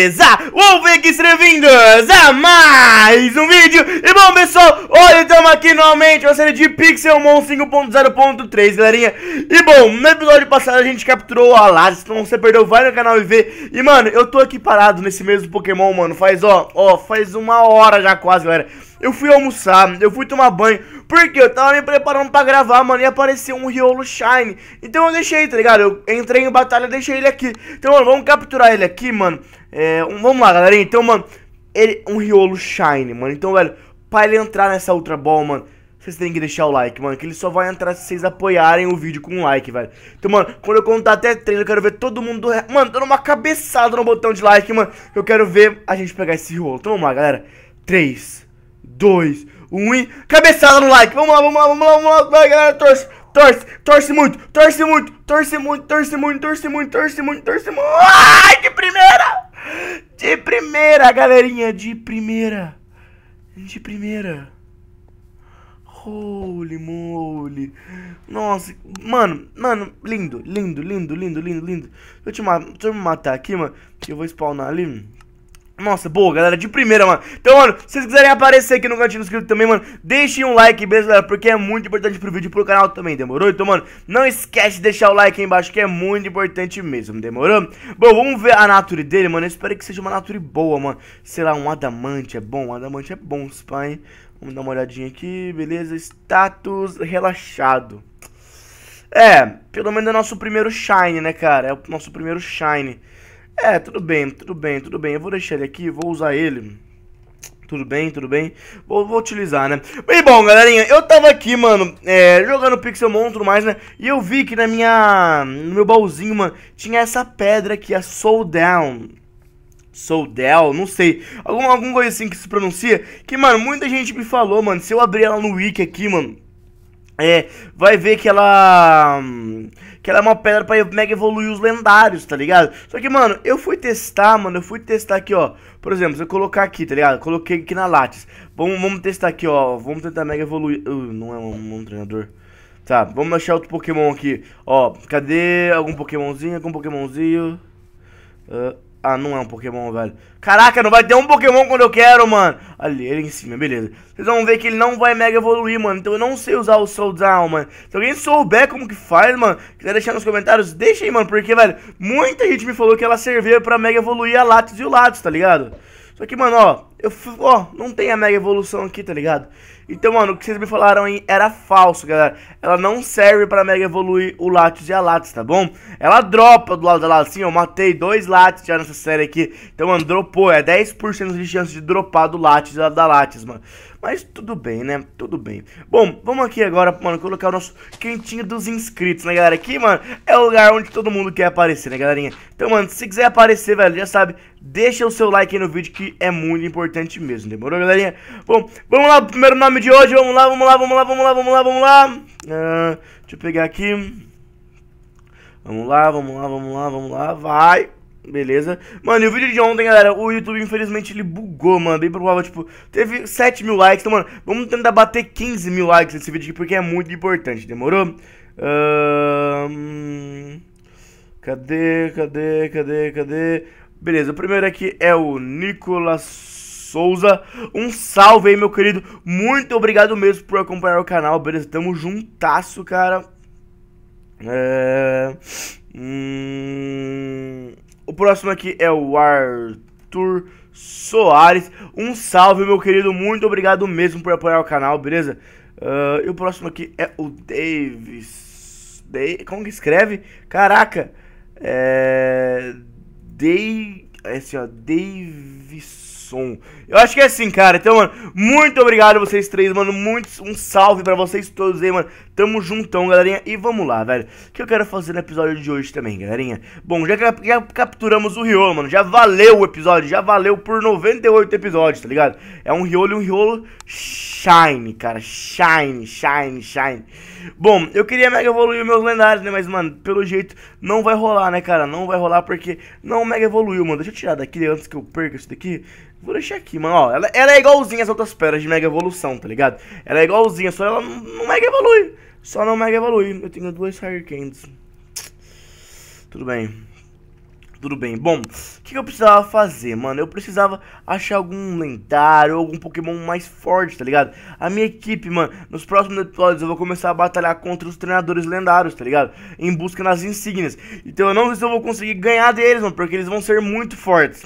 beleza? Vamos ver aqui, sejam vindos a é mais um vídeo E bom, pessoal, hoje estamos aqui novamente uma série de Pixelmon 5.0.3, galerinha E bom, no episódio passado a gente capturou o Alaz Então você perdeu, vai no canal e vê E mano, eu tô aqui parado nesse mesmo Pokémon, mano Faz, ó, ó, faz uma hora já quase, galera eu fui almoçar, eu fui tomar banho, porque eu tava me preparando pra gravar, mano, e apareceu um Riolo Shine. Então eu deixei, tá ligado? Eu entrei em batalha e deixei ele aqui. Então, mano, vamos capturar ele aqui, mano, é, um, vamos lá, galera. Então, mano, ele, um Riolo Shine, mano. Então, velho, pra ele entrar nessa Ultra Ball, mano, vocês têm que deixar o like, mano. Que ele só vai entrar se vocês apoiarem o vídeo com um like, velho. Então, mano, quando eu contar até três, eu quero ver todo mundo, mano, dando uma cabeçada no botão de like, mano. Eu quero ver a gente pegar esse Riolo. Então, vamos lá, galera. 3, 2, 1 e... Cabeçada no like. Vamos lá, vamos lá, vamos lá, vamos lá, vai, galera. Torce, torce, torce muito, torce muito, torce muito, torce muito, torce muito, torce muito, torce muito. Ai, que primeira! De primeira, galerinha, de primeira. De primeira. Holy moly. Nossa, mano, mano, lindo, lindo, lindo, lindo, lindo, lindo. Deixa eu te, eu matar aqui, mano, que eu vou spawnar ali. Nossa, boa, galera, de primeira, mano. Então, mano, se vocês quiserem aparecer aqui no cantinho inscrito também, mano, deixem um like, beleza, galera? Porque é muito importante pro vídeo e pro canal também, demorou? Então, mano, não esquece de deixar o like aí embaixo, que é muito importante mesmo, demorou? Bom, vamos ver a nature dele, mano. Eu espero que seja uma nature boa, mano. Sei lá, um adamante é bom, um adamante é bom, spy Vamos dar uma olhadinha aqui, beleza? Status relaxado. É, pelo menos é nosso primeiro shine, né, cara? É o nosso primeiro shine. É, tudo bem, tudo bem, tudo bem. Eu vou deixar ele aqui, vou usar ele. Tudo bem, tudo bem. Vou, vou utilizar, né? E bom, galerinha, eu tava aqui, mano, é, jogando Pixelmon e tudo mais, né? E eu vi que na minha, no meu baúzinho, mano, tinha essa pedra aqui, a Soul Down. Down. não sei, alguma, alguma coisa assim que se pronuncia, que, mano, muita gente me falou, mano, se eu abrir ela no wiki aqui, mano, é, vai ver que ela. Que ela é uma pedra pra mega evoluir os lendários, tá ligado? Só que, mano, eu fui testar, mano, eu fui testar aqui, ó. Por exemplo, se eu colocar aqui, tá ligado? Coloquei aqui na Lattes. Vamos, vamos testar aqui, ó. Vamos tentar mega evoluir. Uh, não é um, é um treinador. Tá, vamos achar outro Pokémon aqui. Ó, cadê algum Pokémonzinho? Algum Pokémonzinho? Uh, ah, não é um Pokémon, velho. Caraca, não vai ter um Pokémon quando eu quero, mano. Ali, ele em cima, beleza. Vocês vão ver que ele não vai mega evoluir, mano. Então eu não sei usar o Soul Down, mano. Se alguém souber como que faz, mano, quiser deixar nos comentários, deixa aí, mano. Porque, velho, muita gente me falou que ela servia pra mega evoluir a Latios e o Latios, tá ligado? Só que, mano, ó, eu, ó, não tem a mega evolução aqui, tá ligado? Então, mano, o que vocês me falaram aí era falso, galera. Ela não serve pra mega evoluir o Latios e a Latios, tá bom? Ela dropa do lado da Latios, assim, eu matei dois Latios já nessa série aqui. Então, mano, dropou, é 10% de chance de dropar do Latios e da Latios, mano. Mas tudo bem, né? Tudo bem. Bom, vamos aqui agora, mano, colocar o nosso quentinho dos inscritos, né, galera? Aqui, mano, é o lugar onde todo mundo quer aparecer, né, galerinha? Então, mano, se quiser aparecer, velho, já sabe, deixa o seu like aí no vídeo que é muito importante mesmo, demorou, galerinha? Bom, vamos lá pro primeiro nome de hoje, vamos lá, vamos lá, vamos lá, vamos lá, vamos lá, vamos lá. Uh, deixa eu pegar aqui. Vamos lá, vamos lá, vamos lá, vamos lá, vai. Beleza. Mano, e o vídeo de ontem, galera, o YouTube infelizmente ele bugou, mano. Bem provável, tipo, teve 7 mil likes. Então, mano, vamos tentar bater 15 mil likes nesse vídeo aqui, porque é muito importante, demorou? Hum... Cadê, cadê, cadê, cadê? Beleza, o primeiro aqui é o Nicolas Souza. Um salve aí, meu querido. Muito obrigado mesmo por acompanhar o canal, beleza? Tamo juntasso, cara. É... Hum... O próximo aqui é o Arthur Soares. Um salve, meu querido. Muito obrigado mesmo por apoiar o canal, beleza? Uh, e o próximo aqui é o Davis. De... Como que escreve? Caraca! É. Dei. É assim, ó. Davis som. Eu acho que é assim, cara. Então, mano, muito obrigado a vocês três, mano. Muitos, um salve para vocês todos aí, mano. Tamo juntão, galerinha. E vamos lá, velho. O que eu quero fazer no episódio de hoje também, galerinha? Bom, já, já capturamos o Riolo, mano. Já valeu o episódio. Já valeu por 98 episódios, tá ligado? É um Riolo e um Riolo. Shhh Shine, cara. Shine, shine, shine. Bom, eu queria mega evoluir meus lendários, né? Mas, mano, pelo jeito não vai rolar, né, cara? Não vai rolar porque não mega evoluiu, mano. Deixa eu tirar daqui antes que eu perca isso daqui. Vou deixar aqui, mano, ó. Ela, ela é igualzinha às outras pedras de mega evolução, tá ligado? Ela é igualzinha, só ela não mega evolui. Só não mega evolui. Eu tenho duas Hurricanes. Tudo bem. Tudo bem, bom, o que, que eu precisava fazer, mano? Eu precisava achar algum lendário, algum Pokémon mais forte, tá ligado? A minha equipe, mano, nos próximos episódios eu vou começar a batalhar contra os treinadores lendários, tá ligado? Em busca nas insígnias. Então eu não sei se eu vou conseguir ganhar deles, mano, porque eles vão ser muito fortes.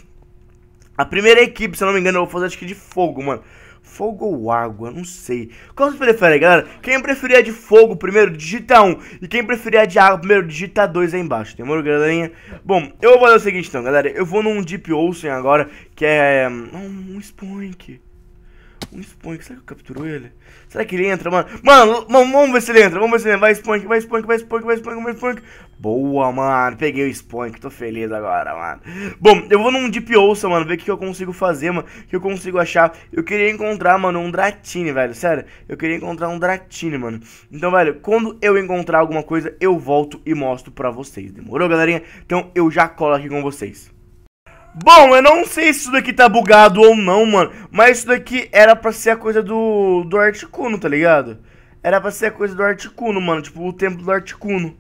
A primeira equipe, se eu não me engano, eu vou fazer acho que de fogo, mano. Fogo ou água, não sei. Qual vocês preferem, galera? Quem preferir a de fogo primeiro, digita 1. E quem preferir a de água primeiro, digita 2 aí embaixo. Demorou, galerinha? Bom, eu vou fazer o seguinte então, galera. Eu vou num Deep Olsen agora, que é... Um, um Spunk. Um Spunk, será que eu capturou ele? Será que ele entra, mano? Mano, mano, vamos ver se ele entra, vamos ver se ele entra. Vai Spunk, vai Spunk, vai Spunk, vai Spunk, vai Spunk. Boa, mano. Peguei o spawn que tô feliz agora, mano. Bom, eu vou num Deep ouça mano, ver o que eu consigo fazer, mano, o que eu consigo achar. Eu queria encontrar, mano, um Dratini, velho, sério. Eu queria encontrar um Dratini, mano. Então, velho, quando eu encontrar alguma coisa, eu volto e mostro pra vocês. Demorou, galerinha? Então, eu já colo aqui com vocês. Bom, eu não sei se isso daqui tá bugado ou não, mano, mas isso daqui era pra ser a coisa do, do Articuno, tá ligado? Era pra ser a coisa do Articuno, mano, tipo, o templo do Articuno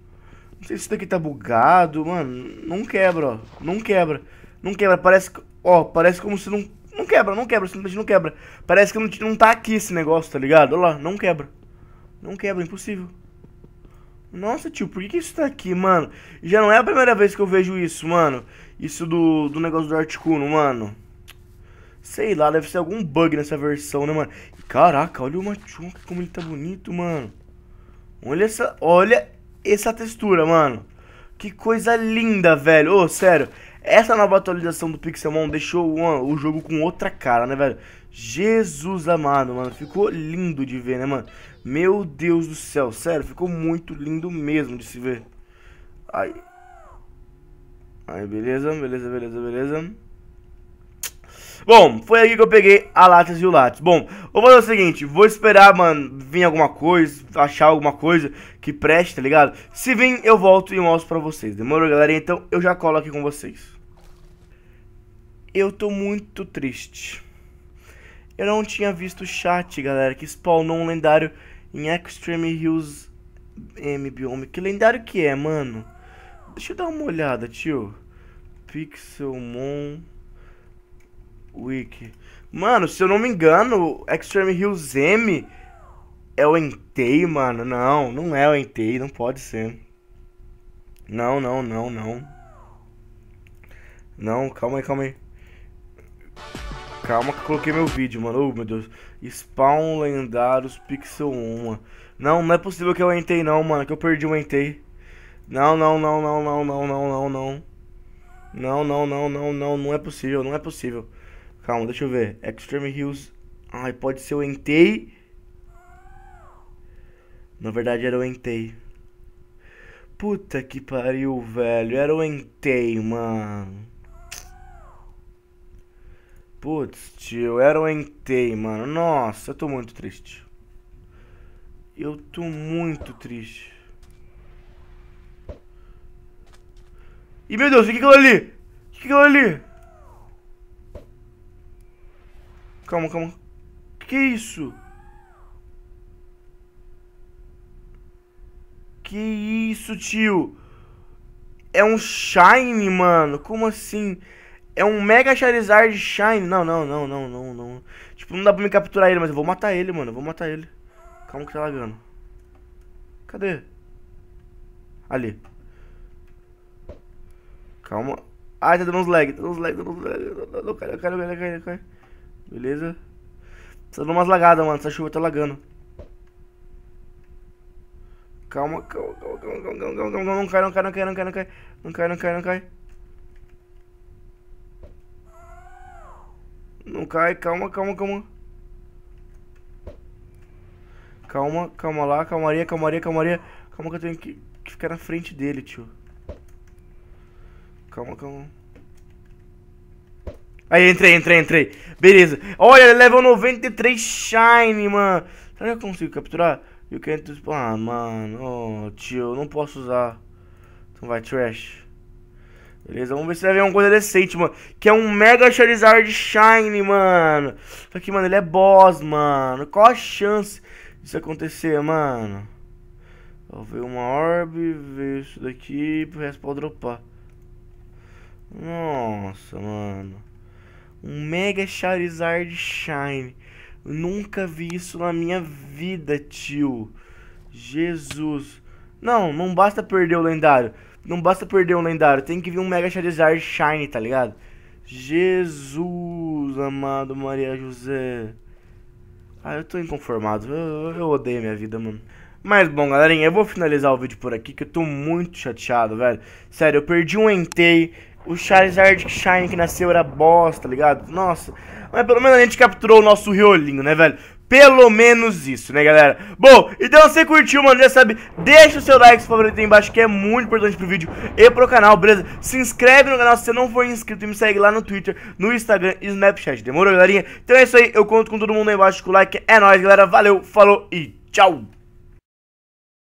isso daqui tá bugado, mano. Não quebra, ó. Não quebra. Não quebra. Parece. Ó, parece como se não. Não quebra, não quebra, simplesmente não quebra. Parece que não, não tá aqui esse negócio, tá ligado? Olha lá, não quebra. Não quebra, impossível. Nossa, tio, por que, que, isso tá aqui, mano? Já não é a primeira vez que eu vejo isso, mano. Isso do, do negócio do Articuno, mano. Sei lá, deve ser algum bug nessa versão, né, mano? Caraca, olha o Machuca, como ele tá bonito, mano. Olha essa... Olha essa textura, mano. Que coisa linda, velho. Ô, oh, sério. Essa nova atualização do Pixelmon deixou o jogo com outra cara, né, velho? Jesus amado, mano. Ficou lindo de ver, né, mano? Meu Deus do céu, sério. Ficou muito lindo mesmo de se ver. Aí. Aí, beleza, beleza, beleza, beleza. Bom, foi aí que eu peguei a Lattes e o Lattes. Bom, vou fazer o seguinte, vou esperar, mano, vir alguma coisa, achar alguma coisa que preste, tá ligado? Se vir, eu volto e mostro pra vocês. Demorou, galera? Então eu já colo aqui com vocês. Eu tô muito triste. Eu não tinha visto o chat, galera, que spawnou um lendário em Extreme Hills M Biome. Que lendário que é, mano? Deixa eu dar uma olhada, tio. Pixelmon... Wiki. Mano, se eu não me engano, Extreme Hills M é o Entei, mano. Não, não é o Entei, não pode ser. Não, não, não, não. Não, calma aí, calma aí. Calma que eu coloquei meu vídeo, mano. Oh, meu Deus. Spawn lendários Pixel 1. Não, não é possível que eu entei não, mano. Que eu perdi o entei. Não, não, não, não, não, não, não, não, não. Não, não, não, não, não. Não é possível, não é possível. Calma, deixa eu ver. Extreme Hills. Ai, pode ser o Entei. Na verdade era o Entei. Puta que pariu, velho. Era o Entei, mano. Putz, tio, era o Entei, mano. Nossa, eu tô muito triste. Eu tô muito triste. E meu Deus, o que é ali? O que é ali? Calma, calma. Que isso? Que isso, tio? É um Shine, mano. Como assim? É um Mega Charizard Shine. Não, não, não, não, não, não. Tipo, não dá pra me capturar ele, mas eu vou matar ele, mano. Eu vou matar ele. Calma que tá lagando. Cadê? Ali. Calma. Ai, ah, tá dando uns lag. Tá dando uns lag. Tá dando uns lag. Não, cai, cai, cai, cai, cai. Beleza? Tá dando umas lagadas, mano. Essa chuva tá lagando. Calma, calma, calma, calma, calma, calma, calma. Não cai, não cai, não cai, não cai, não cai. Não cai, não cai, não cai. Não cai, calma, calma, calma. Calma, calma lá, calmaria, calmaria, calmaria. Calma que eu tenho que ficar na frente dele, tio. Calma, calma. Aí, entrei, entrei, entrei. Beleza. Olha, level 93 Shine, mano. Será que eu consigo capturar? Eu can't... Ah, mano. Oh, tio, não posso usar. Então vai, trash. Beleza, vamos ver se vai ver uma coisa decente, mano. Que é um Mega Charizard Shine, mano. Só que, mano, ele é boss, mano. Qual a chance disso acontecer, mano? Ó, veio uma orb, veio isso daqui, pro resto pode dropar. Nossa, mano. Um Mega Charizard Shine. Nunca vi isso na minha vida, tio. Jesus. Não, não basta perder o lendário. Não basta perder o lendário. Tem que vir um Mega Charizard Shine, tá ligado? Jesus, amado Maria José. Ah, eu tô inconformado. Eu, eu odeio minha vida, mano. Mas bom, galerinha, eu vou finalizar o vídeo por aqui, que eu tô muito chateado, velho. Sério, eu perdi um Entei. O Charizard Shine que nasceu era bosta, tá ligado? Nossa. Mas pelo menos a gente capturou o nosso Riolinho, né, velho? Pelo menos isso, né, galera? Bom, então você curtiu, mano, já sabe, deixa o seu like, seu favorito aí embaixo, que é muito importante pro vídeo e pro canal, beleza? Se inscreve no canal se você não for inscrito e me segue lá no Twitter, no Instagram e no Snapchat, demorou, galerinha? Então é isso aí, eu conto com todo mundo aí embaixo com o like, é nóis, galera, valeu, falou e tchau!